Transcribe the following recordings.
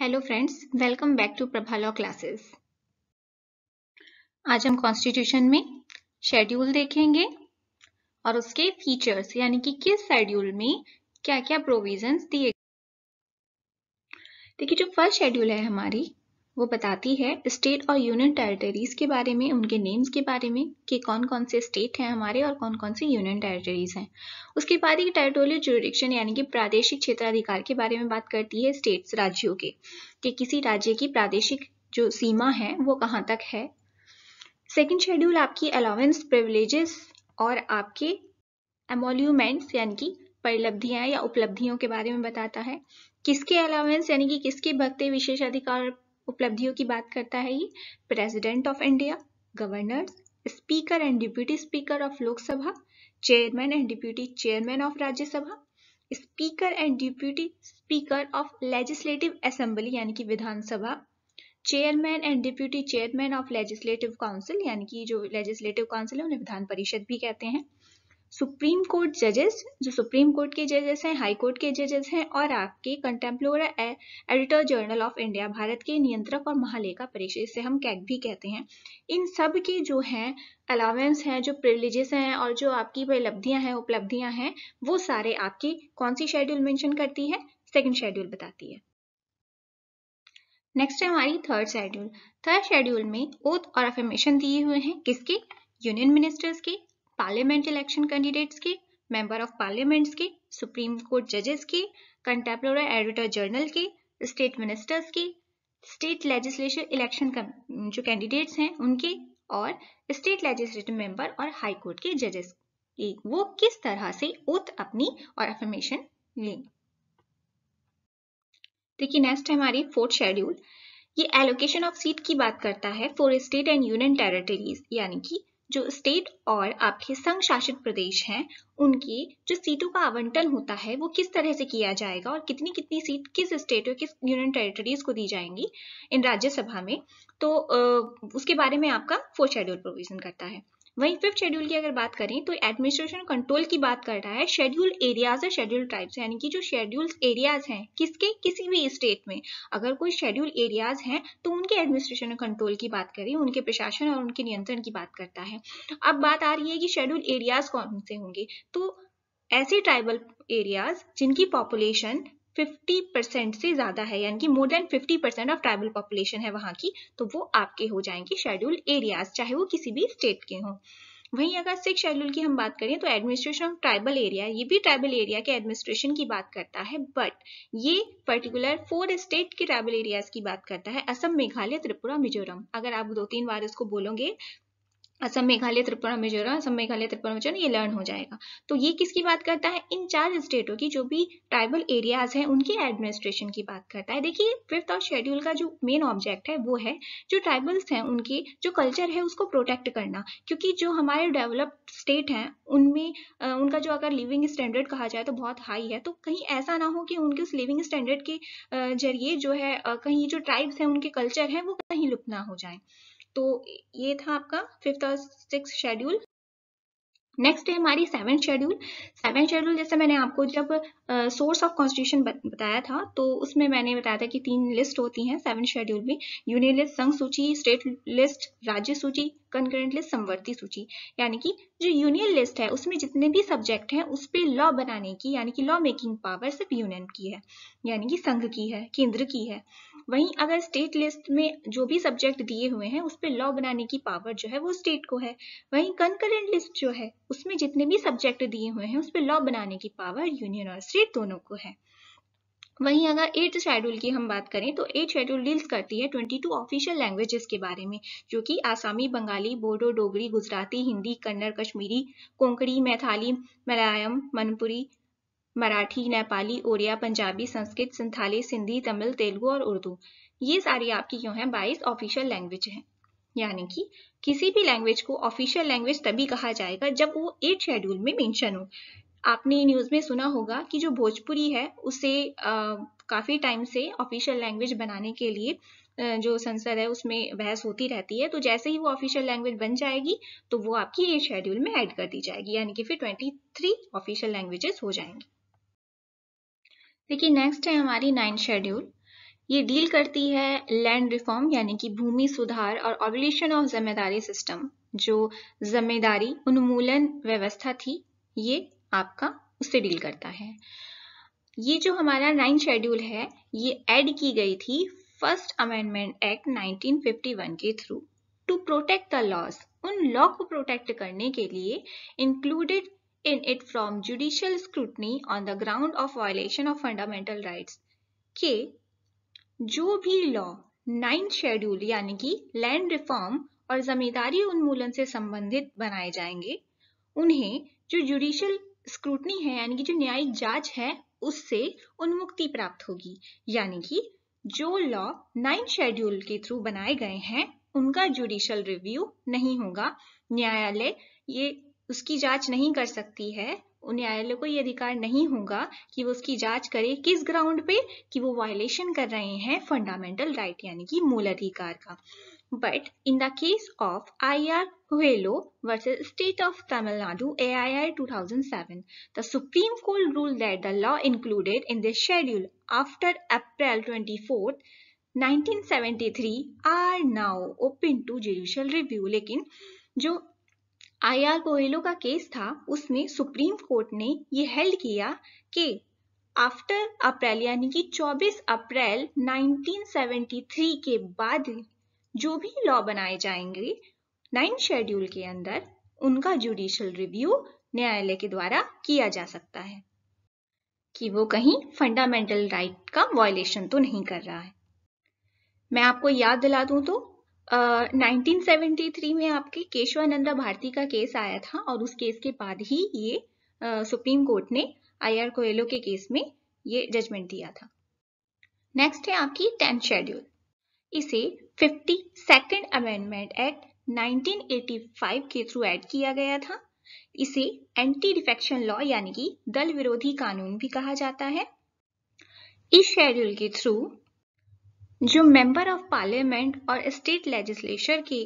Hello friends welcome back to Prabha law classes आज हम constitution में शेड्यूल देखेंगे और उसके फीचर्स यानी कि किस शेड्यूल में क्या क्या प्रोविजंस दिए देखिए जो फर्स्ट शेड्यूल है हमारी वो बताती है स्टेट और यूनियन टेरिटरीज के बारे में उनके नेम्स के बारे में कि कौन कौन से स्टेट हैं हमारे और कौन कौन से यूनियन टेरिटरीज हैं उसके बाद ही टेरिटोरियल जुरिडिक्शन यानी कि प्रादेशिक क्षेत्राधिकार के बारे में बात करती है स्टेट्स राज्यों के कि किसी राज्य की प्रादेशिक जो सीमा है वो कहाँ तक है सेकेंड शेड्यूल आपकी अलाउेंस प्रिवलेजेस और आपके एमोल्यूमेंट्स यानी कि परिलब्धियां या उपलब्धियों के बारे में बताता है किसके अलावेंस यानी कि किसके भत्ते विशेष अधिकार उपलब्धियों की बात करता है ये president of India governors speaker and deputy speaker of Lok Sabha chairman and deputy chairman of Rajya Sabha speaker and deputy speaker of legislative assembly यानी कि विधानसभा chairman and deputy chairman of legislative council यानी कि जो लेजिस्लेटिव काउंसिल है उन्हें विधान परिषद भी कहते हैं सुप्रीम कोर्ट जजेस जो सुप्रीम कोर्ट के जजेस हैं हाई कोर्ट के जजेस हैं और आपके comptroller auditor general of India Bharat के नियंत्रक और महालेखा परीक्षा इसे हम कैग भी कहते हैं इन सब के जो हैं अलावेंस हैं जो प्रिविलेजेस हैं और जो आपकी उपलब्धियां हैं उपलब्धियां हैं वो सारे आपकी कौन सी शेड्यूल मेंशन करती है सेकंड शेड्यूल बताती है नेक्स्ट है हमारी थर्ड शेड्यूल थर्ड शेड्यूल में ओथ और अफर्मेशन दिए हुए हैं किसके यूनियन मिनिस्टर्स की पार्लियामेंट इलेक्शन कैंडिडेट्स की मेंबर ऑफ पार्लियामेंट्स की सुप्रीम कोर्ट जजेस की कंटेम्प्लोरी एडिटर जर्नल की स्टेट मिनिस्टर्स की स्टेट लेजिस्लेचर इलेक्शन जो कैंडिडेट्स हैं उनकी और स्टेट लेजिस्लेटिव मेंबर और हाई कोर्ट के जजेस की वो किस तरह से ओथ अपनी और अफर्मेशन लेंगे देखिए नेक्स्ट हमारी फोर्थ शेड्यूल ये एलोकेशन ऑफ सीट की बात करता है for state and union territories यानी कि जो स्टेट और आपके संघ शासित प्रदेश हैं उनकी जो सीटों का आवंटन होता है वो किस तरह से किया जाएगा और कितनी कितनी सीट किस स्टेट और किस यूनियन टेरिटरीज को दी जाएंगी इन राज्यसभा में तो उसके बारे में आपका फोर शेड्यूल प्रोविजन करता है वहीं फिफ्थ शेड्यूल की अगर बात करें तो एडमिनिस्ट्रेशन कंट्रोल की बात कर रहा है शेड्यूल एरियाज और शेड्यूल ट्राइब्स यानी कि जो शेड्यूल एरियाज हैं किसके किसी भी स्टेट में अगर कोई शेड्यूल एरियाज हैं तो उनके एडमिनिस्ट्रेशन और कंट्रोल की बात करें उनके प्रशासन और उनके नियंत्रण की बात करता है अब बात आ रही है कि शेड्यूल एरियाज कौन से होंगे तो ऐसे ट्राइबल एरियाज जिनकी पॉपुलेशन 50 परसेंट से ज़्यादा है यानी कि more than 50 percent of tribal population है वहां की तो वो आपके हो जाएंगे शेड्यूल एरियाज चाहे वो किसी भी स्टेट के हों वहीं अगर सिक्स शेड्यूल की हम बात करें तो एडमिनिस्ट्रेशन ऑफ ट्राइबल एरिया ये भी ट्राइबल एरिया के एडमिनिस्ट्रेशन की बात करता है बट ये पर्टिकुलर फोर स्टेट के ट्राइबल एरियाज की बात करता है असम मेघालय त्रिपुरा मिजोरम अगर आप दो तीन बार इसको बोलोगे असम मेघालय त्रिपुरा मिजोरम असम मेघालय त्रिपुरा मिजोरम ये लर्न हो जाएगा तो ये किसकी बात करता है इन चार स्टेटों की जो भी ट्राइबल एरियाज हैं उनके एडमिनिस्ट्रेशन की बात करता है देखिए फिफ्थ और शेड्यूल का जो मेन ऑब्जेक्ट है वो है जो ट्राइबल्स हैं उनके जो कल्चर है उसको प्रोटेक्ट करना क्योंकि जो हमारे डेवलप्ड स्टेट हैं उनमें उनका जो अगर लिविंग स्टैंडर्ड कहा जाए तो बहुत हाई है तो कहीं ऐसा ना हो कि उनके उस लिविंग स्टैंडर्ड के जरिए जो है कहीं जो ट्राइब्स हैं उनके कल्चर हैं वो कहीं लुप्त ना हो जाए तो ये था आपका फिफ्थ और सिक्स शेड्यूल नेक्स्ट है हमारी सेवन शेड्यूल सेवन शेड्यूल जैसे मैंने आपको जब सोर्स ऑफ कॉन्स्टिट्यूशन बताया था तो उसमें मैंने बताया था कि तीन लिस्ट होती हैं सेवन शेड्यूल में यूनियन लिस्ट संघ सूची स्टेट लिस्ट राज्य सूची कंकरेंटली लिस्ट समवर्ती सूची यानी कि जो यूनियन लिस्ट है उसमें जितने भी सब्जेक्ट हैं उस पर लॉ बनाने की यानी कि लॉ मेकिंग पावर सिर्फ यूनियन की है यानी कि संघ की है केंद्र की है वहीं अगर स्टेट लिस्ट में जो भी सब्जेक्ट दिए हुए हैं उस पर लॉ बनाने की पावर जो है वो स्टेट को है वहीं कंकरेंट लिस्ट जो है उसमें जितने भी सब्जेक्ट दिए हुए हैं उस पर लॉ बनाने की पावर यूनियन और स्टेट दोनों को है वहीं अगर एट्थ शेड्यूल की हम बात करें तो एट शेड्यूल डील्स करती है 22 ऑफिशियल लैंग्वेजेस के बारे में जो कि आसामी बंगाली बोडो डोगरी गुजराती हिंदी कन्नड़ कश्मीरी कोंकणी मैथाली मलयालम मणिपुरी मराठी नेपाली ओरिया पंजाबी संस्कृत संथाली सिंधी तमिल तेलुगु और उर्दू ये सारी आपकी क्यों है बाईस ऑफिशियल लैंग्वेज है यानी कि किसी भी लैंग्वेज को ऑफिशियल लैंग्वेज तभी कहा जाएगा जब वो एट शेड्यूल में मेंशन हो आपने न्यूज़ में सुना होगा कि जो भोजपुरी है उसे काफ़ी टाइम से ऑफिशियल लैंग्वेज बनाने के लिए जो संसद है उसमें बहस होती रहती है तो जैसे ही वो ऑफिशियल लैंग्वेज बन जाएगी तो वो आपकी ये शेड्यूल में ऐड कर दी जाएगी यानी कि फिर 23 ऑफिशियल लैंग्वेजेस हो जाएंगी देखिए नेक्स्ट है हमारी नाइन्थ शेड्यूल ये डील करती है लैंड रिफॉर्म यानी कि भूमि सुधार और ऑब्लिशन ऑफ जिम्मेदारी सिस्टम जो जिम्मेदारी उन्मूलन व्यवस्था थी ये आपका उससे डील करता है ये जो हमारा नाइन शेड्यूल है ये एड की गई थी फर्स्ट अमेंडमेंट एक्ट 1951 के through to protect the laws उन लॉ को प्रोटेक्ट करने के लिए included in it from judicial scrutiny on the ground of violation of fundamental right के जो भी लॉ नाइन शेड्यूल यानी कि लैंड रिफॉर्म और जमींदारी उन्मूलन से संबंधित बनाए जाएंगे उन्हें जो जुडिशियल स्क्रूटनी है यानी कि जो न्यायिक जांच है उससे उन्मुक्ति प्राप्त होगी यानी कि जो लॉ नाइन शेड्यूल के थ्रू बनाए गए हैं उनका जुडिशियल रिव्यू नहीं होगा न्यायालय ये उसकी जांच नहीं कर सकती है न्यायालय को ये अधिकार नहीं होगा कि वो उसकी जांच करे किस ग्राउंड पे कि वो वायलेशन कर रहे हैं फंडामेंटल राइट यानी कि मूल अधिकार का But in the case of IR Coelho versus State of Tamil Nadu AIR 2007, the Supreme Court ruled that the law included in this schedule after April 24, 1973 are now open to judicial review. lekin jo I R Coelho का case था उसमें supreme court ने ये held किया कि after अप्रैल यानी कि 24 अप्रैल 1973 के बाद जो भी लॉ बनाए जाएंगे नाइन शेड्यूल के अंदर उनका जुडिशियल रिव्यू न्यायालय के द्वारा किया जा सकता है कि वो कहीं फंडामेंटल राइट का वॉयलेशन तो नहीं कर रहा है मैं आपको याद दिला दूं तो Uh, 1973 में आपके केशवानंदा भारती का केस आया था और उस केस के बाद ही ये uh, सुप्रीम कोर्ट ने आईआर कोयलो के केस में ये जजमेंट दिया था नेक्स्ट है आपकी टेंथ शेड्यूल इसे फिफ्टी सेकेंड अमेंडमेंट एक्ट 1985 के थ्रू ऐड किया गया था इसे एंटी डिफेक्शन लॉ यानी कि दल विरोधी कानून भी कहा जाता है इस शेड्यूल के थ्रू जो मेंबर ऑफ पार्लियामेंट और स्टेट लेजिस्लेचर के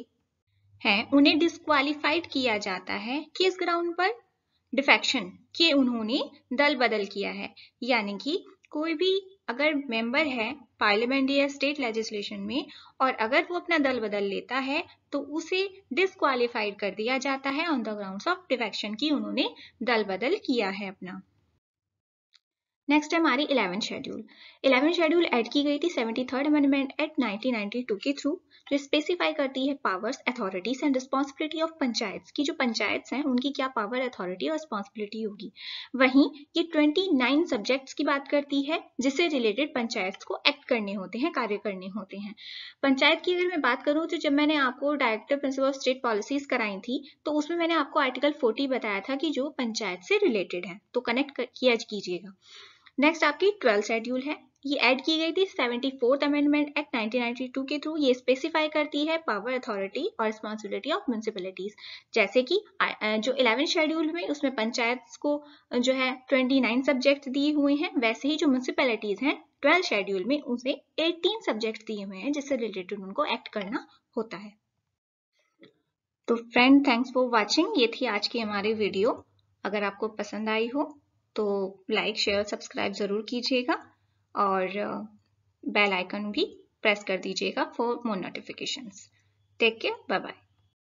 हैं उन्हें डिस्कालीफाइड किया जाता है किस ग्राउंड पर डिफेक्शन के उन्होंने दल बदल किया है यानी कि कोई भी अगर मेंबर है पार्लियामेंट या स्टेट लेजिस्लेशन में और अगर वो अपना दल बदल लेता है तो उसे डिसक्वालिफाइड कर दिया जाता है on the ground of defection की उन्होंने दल बदल किया है अपना नेक्स्ट है हमारी eleven schedule eleven schedule add की गई थी सेवेंटी थर्ड अमेंडमेंट एक्ट 1992 के थ्रू जो स्पेसिफाई करती है powers authorities and responsibility of panchayat की जो पंचायत हैं उनकी क्या पावर अथॉरिटी और रिस्पॉन्सिबिलिटी होगी वहीं ये 29 सब्जेक्ट्स की बात करती है जिससे रिलेटेड पंचायत को एक्ट करने होते हैं कार्य करने होते हैं पंचायत की अगर मैं बात करूँ तो जब मैंने आपको director principal of state policies कराई थी तो उसमें मैंने आपको आर्टिकल फोर्टी बताया था कि जो पंचायत से रिलेटेड है तो कनेक्ट किया कीजिएगा नेक्स्ट आपकी ट्वेल्थ शेड्यूल है ये ऐड की गई थी सेवेंटी फोर्थ अमेंडमेंट एक्ट 1992 के थ्रू ये स्पेसिफाई करती है पावर अथॉरिटी और रिस्पॉन्सिबिलिटी ऑफ म्यूनसिपलिटीज जैसे कि जो इलेवन शेड्यूल में उसमें पंचायत को जो है 29 सब्जेक्ट दिए हुए हैं वैसे ही जो म्यूनसिपैलिटीज हैं ट्वेल्थ शेड्यूल में उसे 18 सब्जेक्ट दिए हुए हैं जिससे रिलेटेड उनको एक्ट करना होता है तो फ्रेंड थैंक्स फॉर वॉचिंग ये थी आज की हमारी वीडियो अगर आपको पसंद आई हो तो लाइक शेयर सब्सक्राइब ज़रूर कीजिएगा और बेल uh, आइकन भी प्रेस कर दीजिएगा for more notifications take care bye bye